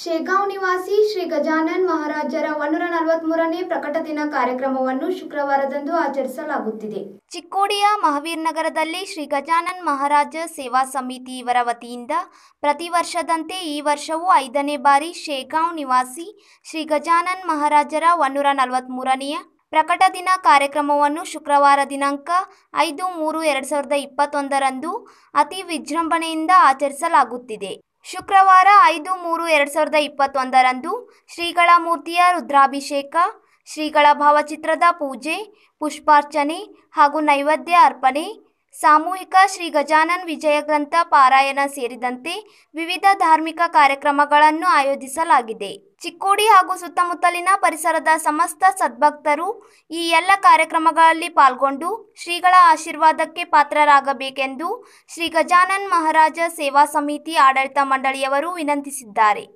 ಶೇಗಾಂವ್ ನಿವಾಸಿ ಶ್ರೀ ಗಜಾನನ್ ಮಹಾರಾಜರ ಒನ್ನೂರ ಮೂರನೇ ಪ್ರಕಟ ದಿನ ಕಾರ್ಯಕ್ರಮವನ್ನು ಶುಕ್ರವಾರದಂದು ಆಚರಿಸಲಾಗುತ್ತಿದೆ ಚಿಕ್ಕೋಡಿಯ ಮಹಾವೀರ್ ನಗರದಲ್ಲಿ ಶ್ರೀ ಗಜಾನನ್ ಮಹಾರಾಜ ಸೇವಾ ಸಮಿತಿ ಇವರ ವತಿಯಿಂದ ಪ್ರತಿ ವರ್ಷದಂತೆ ಈ ವರ್ಷವೂ ಐದನೇ ಬಾರಿ ಶೇಗಾಂವ್ ನಿವಾಸಿ ಶ್ರೀ ಗಜಾನನ್ ಮಹಾರಾಜರ ಒನ್ನೂರ ಪ್ರಕಟ ದಿನ ಕಾರ್ಯಕ್ರಮವನ್ನು ಶುಕ್ರವಾರ ದಿನಾಂಕ ಐದು ಮೂರು ಎರಡು ಸಾವಿರದ ಇಪ್ಪತ್ತೊಂದರಂದು ಅತಿ ವಿಜೃಂಭಣೆಯಿಂದ ಆಚರಿಸಲಾಗುತ್ತಿದೆ ಶುಕ್ರವಾರ ಐದು ಮೂರು ಎರಡು ಸಾವಿರದ ಇಪ್ಪತ್ತೊಂದರಂದು ಶ್ರೀಗಳ ಮೂರ್ತಿಯ ರುದ್ರಾಭಿಷೇಕ ಶ್ರೀಗಳ ಭಾವಚಿತ್ರದ ಪೂಜೆ ಪುಷ್ಪಾರ್ಚನೆ ಹಾಗೂ ನೈವೇದ್ಯ ಅರ್ಪಣೆ ಸಾಮೂಹಿಕ ಶ್ರೀ ಗಜಾನನ್ ವಿಜಯ ಗ್ರಂಥ ಪಾರಾಯಣ ಸೇರಿದಂತೆ ವಿವಿಧ ಧಾರ್ಮಿಕ ಕಾರ್ಯಕ್ರಮಗಳನ್ನು ಆಯೋಜಿಸಲಾಗಿದೆ ಚಿಕ್ಕೋಡಿ ಹಾಗೂ ಸುತ್ತಮುತ್ತಲಿನ ಪರಿಸರದ ಸಮಸ್ತ ಸದ್ಭಕ್ತರು ಈ ಎಲ್ಲ ಕಾರ್ಯಕ್ರಮಗಳಲ್ಲಿ ಪಾಲ್ಗೊಂಡು ಶ್ರೀಗಳ ಆಶೀರ್ವಾದಕ್ಕೆ ಪಾತ್ರರಾಗಬೇಕೆಂದು ಶ್ರೀ ಗಜಾನನ್ ಮಹಾರಾಜ ಸೇವಾ ಸಮಿತಿ ಆಡಳಿತ ಮಂಡಳಿಯವರು ವಿನಂತಿಸಿದ್ದಾರೆ